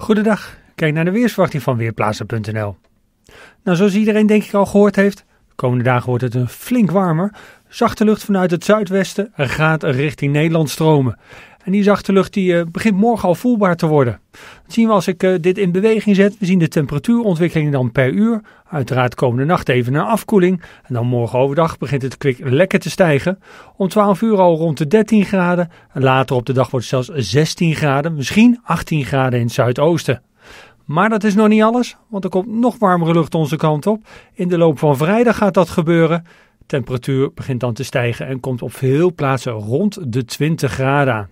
Goedendag, kijk naar de weersverwachting van Weerplaatsen.nl. Nou, zoals iedereen denk ik al gehoord heeft, de komende dagen wordt het een flink warmer. Zachte lucht vanuit het zuidwesten gaat richting Nederland stromen. En die zachte lucht die, eh, begint morgen al voelbaar te worden. Dat zien we als ik eh, dit in beweging zet. We zien de temperatuurontwikkeling dan per uur. Uiteraard komende nacht even een afkoeling. En dan morgen overdag begint het kwik lekker te stijgen. Om 12 uur al rond de 13 graden. En later op de dag wordt het zelfs 16 graden, misschien 18 graden in het zuidoosten. Maar dat is nog niet alles, want er komt nog warmere lucht onze kant op. In de loop van vrijdag gaat dat gebeuren. temperatuur begint dan te stijgen en komt op veel plaatsen rond de 20 graden aan.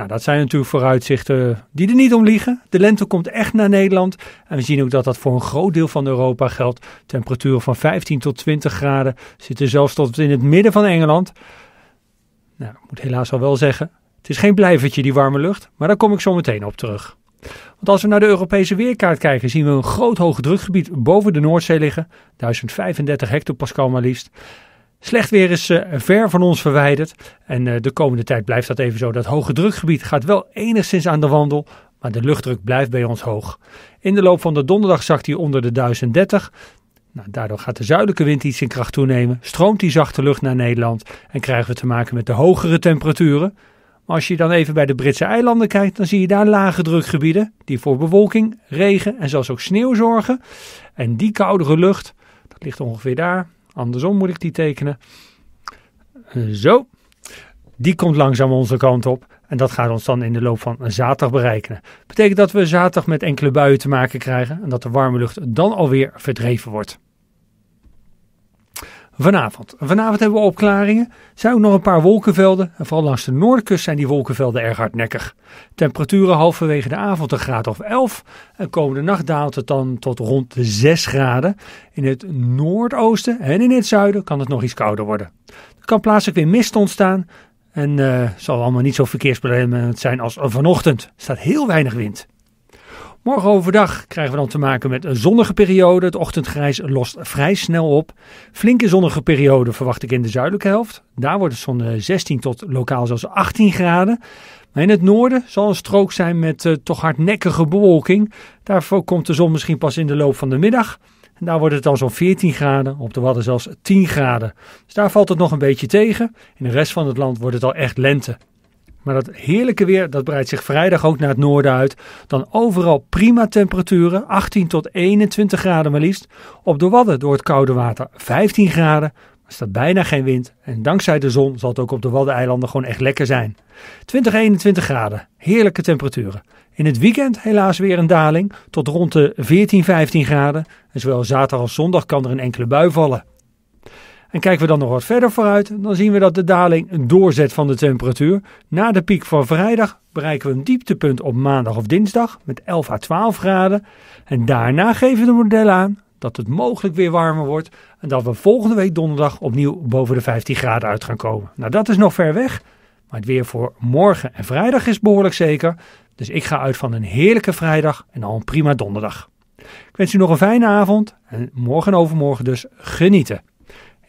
Nou, dat zijn natuurlijk vooruitzichten die er niet om liegen. De lente komt echt naar Nederland. En we zien ook dat dat voor een groot deel van Europa geldt. Temperaturen van 15 tot 20 graden zitten zelfs tot in het midden van Engeland. Nou, ik moet helaas al wel zeggen, het is geen blijvertje die warme lucht, maar daar kom ik zo meteen op terug. Want als we naar de Europese weerkaart kijken, zien we een groot hoogdrukgebied boven de Noordzee liggen, 1035 hectopascal maar liefst. Slecht weer is eh, ver van ons verwijderd en eh, de komende tijd blijft dat even zo. Dat hoge drukgebied gaat wel enigszins aan de wandel, maar de luchtdruk blijft bij ons hoog. In de loop van de donderdag zakt hij onder de 1030. Nou, daardoor gaat de zuidelijke wind iets in kracht toenemen, stroomt die zachte lucht naar Nederland en krijgen we te maken met de hogere temperaturen. Maar als je dan even bij de Britse eilanden kijkt, dan zie je daar lage drukgebieden die voor bewolking, regen en zelfs ook sneeuw zorgen. En die koudere lucht, dat ligt ongeveer daar, Andersom moet ik die tekenen. Zo. Die komt langzaam onze kant op. En dat gaat ons dan in de loop van zaterdag bereiken. Betekent dat we zaterdag met enkele buien te maken krijgen en dat de warme lucht dan alweer verdreven wordt. Vanavond. Vanavond hebben we opklaringen. Zijn ook nog een paar wolkenvelden. En vooral langs de noordkust zijn die wolkenvelden erg hardnekkig. Temperaturen halverwege de avond een graad of 11. En komende nacht daalt het dan tot rond de 6 graden. In het noordoosten en in het zuiden kan het nog iets kouder worden. Er kan plaatselijk weer mist ontstaan. En uh, zal allemaal niet zo verkeersproblemen zijn als vanochtend. Er staat heel weinig wind. Morgen overdag krijgen we dan te maken met een zonnige periode. Het ochtendgrijs lost vrij snel op. Flinke zonnige periode verwacht ik in de zuidelijke helft. Daar wordt het zo'n 16 eh, tot lokaal zelfs 18 graden. Maar in het noorden zal een strook zijn met uh, toch hardnekkige bewolking. Daarvoor komt de zon misschien pas in de loop van de middag. En daar wordt het dan zo'n 14 graden, op de Wadden zelfs 10 graden. Dus daar valt het nog een beetje tegen. In de rest van het land wordt het al echt lente. Maar dat heerlijke weer, dat breidt zich vrijdag ook naar het noorden uit. Dan overal prima temperaturen, 18 tot 21 graden maar liefst. Op de Wadden door het koude water 15 graden. Er staat bijna geen wind en dankzij de zon zal het ook op de Waddeneilanden gewoon echt lekker zijn. 20, 21 graden, heerlijke temperaturen. In het weekend helaas weer een daling tot rond de 14, 15 graden. En zowel zaterdag als zondag kan er een enkele bui vallen. En kijken we dan nog wat verder vooruit, dan zien we dat de daling een doorzet van de temperatuur. Na de piek van vrijdag bereiken we een dieptepunt op maandag of dinsdag met 11 à 12 graden. En daarna geven de modellen aan dat het mogelijk weer warmer wordt en dat we volgende week donderdag opnieuw boven de 15 graden uit gaan komen. Nou, dat is nog ver weg, maar het weer voor morgen en vrijdag is behoorlijk zeker. Dus ik ga uit van een heerlijke vrijdag en al een prima donderdag. Ik wens u nog een fijne avond en morgen overmorgen dus genieten.